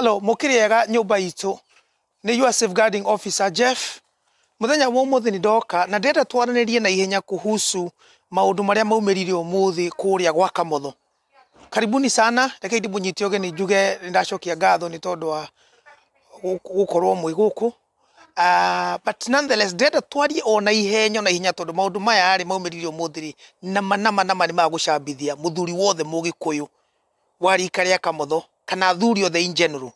Hello, halo mukiriega nyumba itu ni your safeguarding officer Jeff muthenya wa umuthi ni ndoka na ndenda twaranirie na ihenya kuhusu maundu maria maumirire umuthi kuria gwa kamotho karibuni sana reke ndi munyite oge ni njuge ndacokia ngatho ni tondu wa gukorwo mwi guku Uh, ah, but nonetheless ndenda twarie ona ihenyo na ihenya tondu maundu maya ri maumirire umuthiri na manama nama ni magucambithia muthuri wothe mugikuyu warika ria kamotho kana athuri othe in general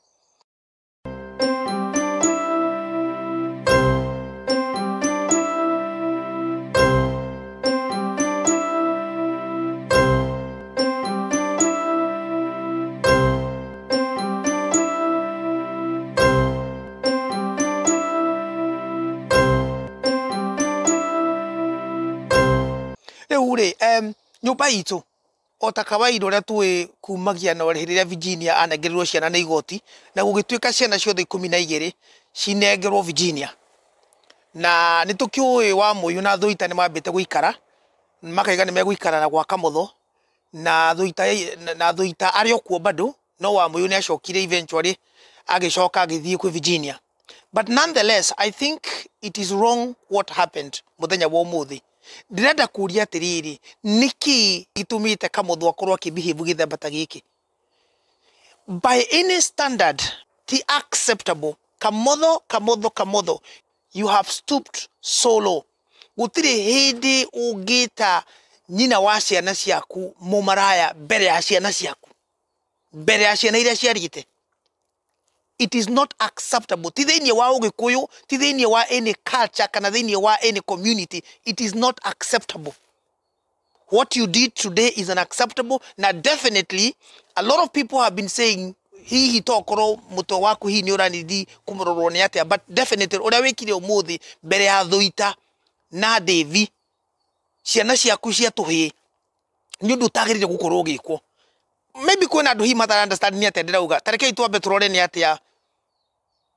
rä u rä nyå eh, mba itå ota ta kawaida uria tui kumagia na riria Virginia anengerirwo ciana na igoti na gugituika ciana ciothe ikumi na igiri cinengerwo Virginia na nä tå kä å ä wa må yå na thå ita nä mambä te gå ikara makaiga nä megåikara na gwaka na tho na thå ita arä o kuo bado no wa må yå nä acokire eventually agäcoka agä thiä kwä virginia but nonetheless i think it is wrong what happened må thenya wa å ndirenda kuria atiriri niki itumite kamuthu akorwo akibehave githembata giki by any standard ti acceptable kamotho kamotho kamotho you have stooped so low gutirä hä ndä ta nyina wa ciana ciaku må mbere ya ciana ciaku mbere ya ciana iria ciarite it is not acceptable ti thiini wa ugikuyu ti thiini wa any culture kana thiini wa any community it is not acceptable what you did today is unacceptable na definitely a lot of people have been saying hihi tokorwo mutwe waku hihi ni uranithi kumurorwo ni atia but definitely uria wikire umuthi mbere ya thuita na ndevi ciana ciaku cia tuhii ni undu utagirire gukorwo ugikwo maybe kwina andu hihi matara understand ni atia ndirauga tareke itwambe turore ni atia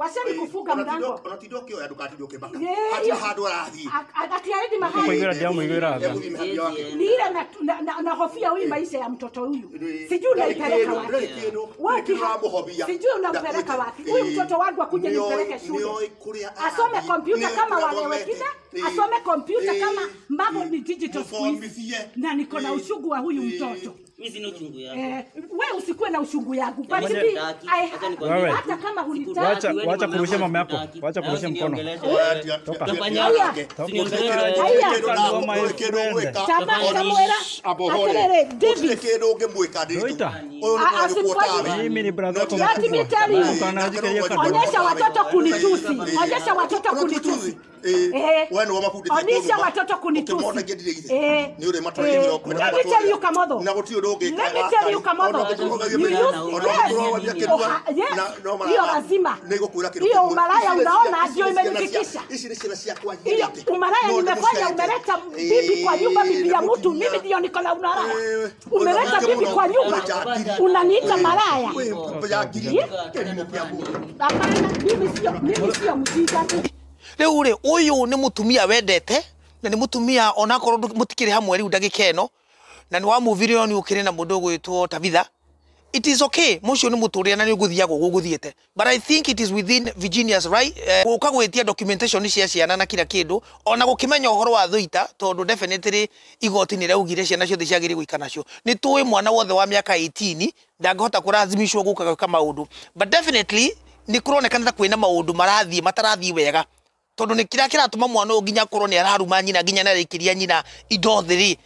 waceni kufunga mrango hata handu arathi akatiaridi mahali ni ile na hofia huyu eh. maisha ya mtoto huyu sijui unaipeleka wapi sijui unampeleka wapi huyu eh, mtoto wangu akuje nipeleke shule eh, asome kompyuta kama wale wengine asome kompyuta kama mambo ni digital na niko na ushungu wa huyu mtoto we usikuwe na ushungu yangu yaani hata kama hunitaki wacha kurusha mama yako, wacha kurusha mkono. Mimi ni brother wako mkubwa, onyesha watoto kunitusi, onyesha watoto kunitusi we nä wamakunditie watoto kunitusi nä umalaya unaona ndio imenifikisha hiyo umalaya nimefanya umeleta bibi kwa eh, nyumba bibi ya mtu mimi ndio niko na umalaya eh, umeleta bibi kwa nyumba unaniita eh, malaya mimi sio mjinga riu ri uyu ni mutumia wendete na ni mutumia onakorwo mutikiri hamwe riu ndagika eno na ni wamuvirio ni ukiri na mundu ugwitwo tabitha it is okay mucio ni muturire na ni uguthiaga guguthiete but i think it is within virginia's right eh, guka uh, gwitia documentation cia ciana na kira kindu ona gukimenya uhoro wa thuita tondu definitely igoti ni raugire ciana ciothe ciagiri guikana nacio ni tuwi mwana wothe wa miaka 18 ndangihota kurazimishwo guka gwika maundu but definitely ni kuronekana ta kwina maundu marathii matarathii wega tondu ni kira tuma mwana nginya kuro ni araruma nyina nginya na rikiria nyina indo thiri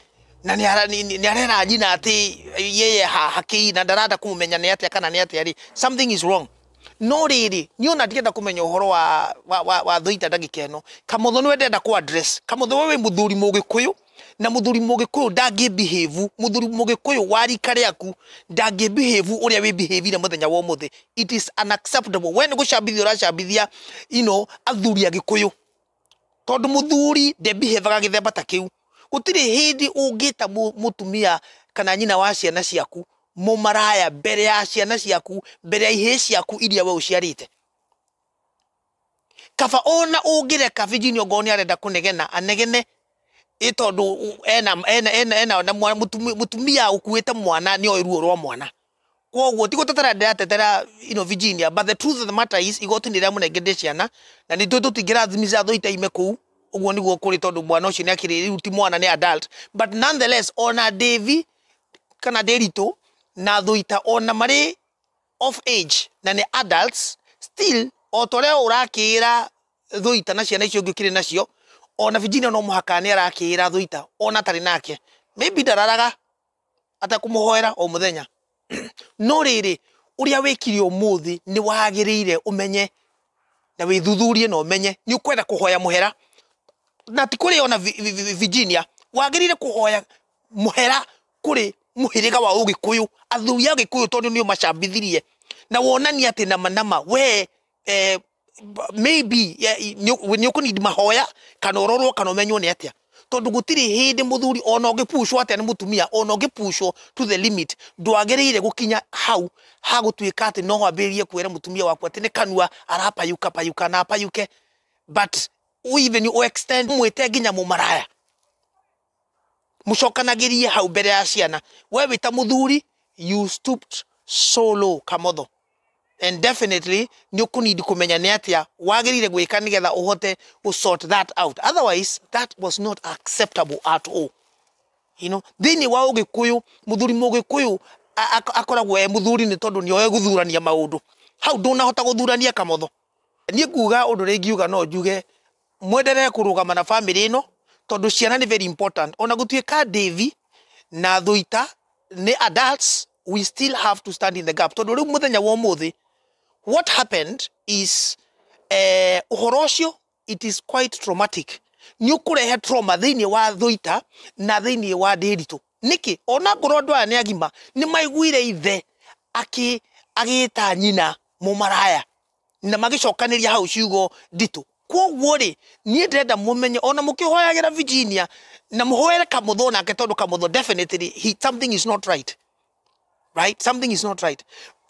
na ni arera nyina ati yeye haki na darada kumumenya ni ati kana ni ati ari something is wrong no riri ni ona ndienda kumenya uhoro wa wa wa, wa thoita dagikeno kamutho ni wendenda ku address kamutho we muthuri mugikuyu na muthuri mugikuyu ndangi behave muthuri mugikuyu wa rika aku ndangi behave uria we behave ire muthenya wa muthi it is unacceptable we ni gucambithia uracambithia you know athuri agikuyu tondu muthuri de behaveaga githemba ta kiu gutire hindi ungita mutumia kana nyina wa ciana ciaku maraya mbere ya ciana ciaku mbere ya ihĩ ciaku iria we uciarite kaba ona ungireka Virginia ongoro nĩ arenda kũnegena anegene ä tondå ena ena mutumia å kuä te mwana nä oä ruo rwa mwana koguo tigå tetera ndä ratetera ino virginia but the truth of the matter is igoti nä rä a må nengende ciana na ni tuä tå tingä rathimisa thå itaime kå u å guo nä guo kå rä tondå mwana å cio nä akä ti mwana nä adult but nonetheless ona ndävi kana ndä ritå na thå ita ona marä of age na ni adults still o ta å rä a å rakä na ciana icio ngä å kä rä nacio ona vijini no muhaka ni arakira thuita ona tari nake maybe ndararaga atakumuhoera o muthenya no riri uria wikire umuthi ni wagirire umenye na withuthurie na umenye ni ukwenda kuhoya muhera na tikuri ona Virginia wagirire kuhoya muhera kuri muhiriga wa ugikuyu athuya a gikuyu tondu ni macambithirie na wonani ati na manama we eh, maybe yeah, å kå nindi mahoya kana å kana menyo ni atia atä a tondå gå tirä ona å ngä pucwo atä a ona å ngä to the limit ndwagä rä ire gå hau ha gå ati no wambä rä mutumia kwä ra må tumia waku atä nä kanua arapayuka payuka na payuke but even you extend mwä te nginya må maraya må cokanagä rie hau mbere ya ciana we wä ta you stooped so low kamotho and definitely nä å kå nindi kå menya nä atä a wagä gwä ka sort that out otherwise that was not acceptable at all you know thä inä wa å muthuri kå yå må thuri må gä kå yå akoragwo e må thuri nä tondå nä guthurania gå hau ndå nahota gå kamotho ni nguga undu ndå ngiuga no njuge mwendere kurugama na family ino tondu ciana ni very important ona gå ka davi na thuita ni adults we still have to stand in the gap tondu rä muthenya må wa må what happened is eh, uhoro ucio it is quite traumatic nä å trauma thä inä wa thåita na thä inä wa ndä niki ona ngå rwo andå aya nä agima ni maiguire ithe aki agita nyina må maraya na magä cokanä ria hau ciugo nditå koguo rä niä ndärenda må menye ona må kä hoyagä ra virginia na må hoere kamå tho nake tondå kamå tho definitely he, something is not right right something is not right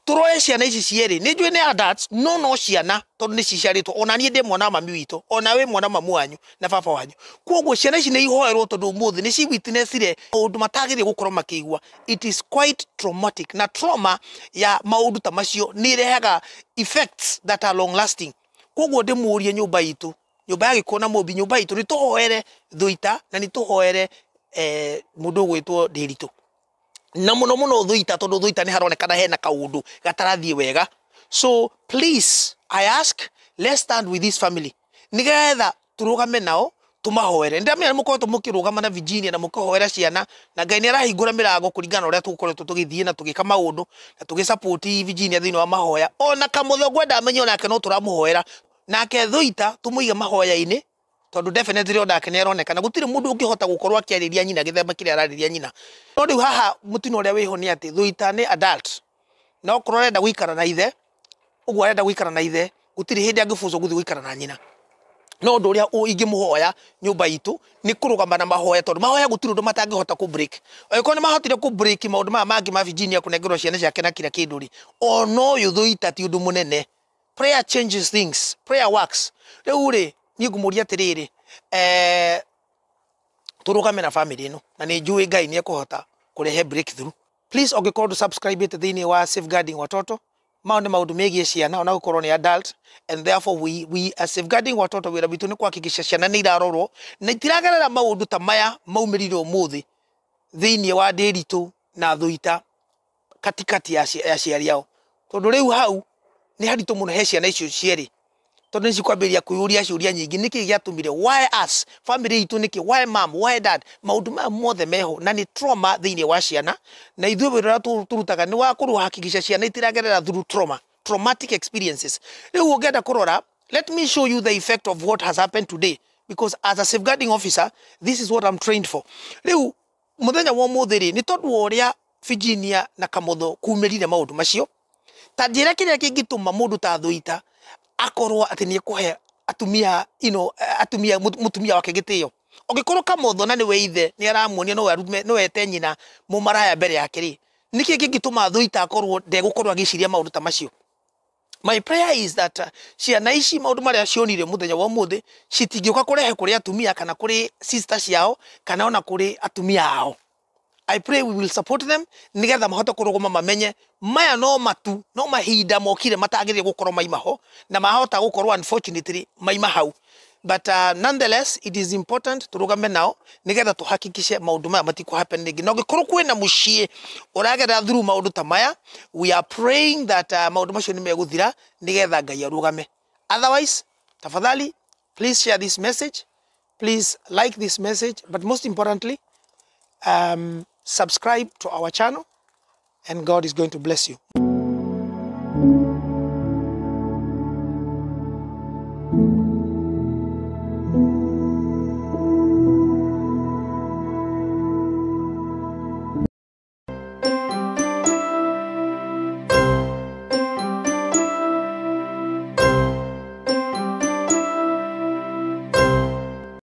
turoe ciana ici cierä nä njå nä no no ciana tondå nä ciciarä two ona niä ndä mwana mami witå ona wä mwana mamu wanyu na baba wanyu koguo ciana ici nä ihoerwo tondå må thä nä cigwitnessire maå ndå matagä rä gå korwo makä igua it is quite traumatic na trauma ya maå ndå ta macio nä rehaga effects that are long lasting koguo ndä må rie nyå mba itå nyå mba ya gä kuo na må mbi nyå mba itå nä tå hoere thå ita na nä tå hoere eh, må ndå å gwä two ndä ritå na muno muno thuita tondu thuita ni haronekana hena kaundu gatarathie wega so please i ask let's stand with this family nigetha turugame nao tumahoere ndiramenya to mukirugama na Virginia na mukahoera ciana na ngai ni arahingura mirango kuringana uria to tugithie na tugika maundu na tugisupport Virginia thini wa mahoya ona kamutho ngwenda amenye onake no turamuhoera nake thuita tumuiga mahoya-ini tondu definitely odake nä aronekana gå gutire må ndå gukorwa kiariria nyina githema themba kä nyina no riu haha mutino ria å ni ati thuita ni adult no korwo da wikara na ithe ugwa guo arenda gå na ithe gutire hindi angifuzo guthi wikara na nyina no ndu ria rä a ingä må hoya nyå mba na mahoya tondu mahoya gå tirä å ndå matangä hota kå mahotire ku break ndå ma mangi ma virginia kå nengerwo ciana ciake na kira kindu ri o no yuthuita ti undu munene prayer changes things prayer works rä u niä ngå må ria atä rä eh, rä tå rå game na bamä no na nä njå ä ngai nä ekå hota kå rehe å ngä korwo ndå thä inä wa safeguarding watoto mao nä maå ndå mä giä ciana ona gå korwo nä adult and therefore we, we are safeguarding watoto wä ra witå nä kwakikisha ciana nä irarorwo na itiragerera maå ndå ta maya maumä rire å må wa ndä ritå na thå katikati ya aciari ao tondå rä u hau nä haritå må no he ciana icio cierä tondu cikwambiria kuyuria ciuria nyingi niki giatumire why us family itu niki why mom why dad maundu maya mothe meho na ni trauma thiini wa ciana na ithuĩ wĩra ũrĩa tũrutaga nĩ wa kũrũhakigica ciana itiragerera thuru trauma traumatic experiences rĩu ũngĩenda kũrora let me show you the effect of what has happened today because as a safeguarding officer this is what I'm trained for rĩu mũthenya wa ũmũthĩ rĩ nĩ tondũ wa ũrĩa Virginia na Kamotho kumĩrire maũndũ macio ta njĩra kĩrĩa kĩngĩtũma mũndũ ta thũita akorwo atä nä kuhe atumia ino atumia mutumia wake gitio ongikorwo kamotho na ni weithe ni aramuonia nowe arume no ete nyina mumaraya mbere yake ri niki kingituma thuita akorwo ndegukorwo agiciria maundu ta macio my prayer is that uh, ciana ici maundu maria cionire muthenya wa muthi citingiuka kurehe kuri atumia kana kuri sister ciao kana ona kuri atumia ao i pray we will support them nigetha mahote kuruguma mamenye maya no matu no mahinda mokire matagirire gukorwo maimaho na mahota gukorwo unfortunately maima hau but uh, nonetheless it is important turugame nao nigetha tuhakikishe maundu maya matiku happen ringi na ungikorwo kwina mucii uragerera through maundu ta maya we are praying that uh, maundu macio ni meguthira nigetha ngai arugame otherwise tafadhali please share this message please like this message but most importantly um, subscribe to our channel and God is going to bless you.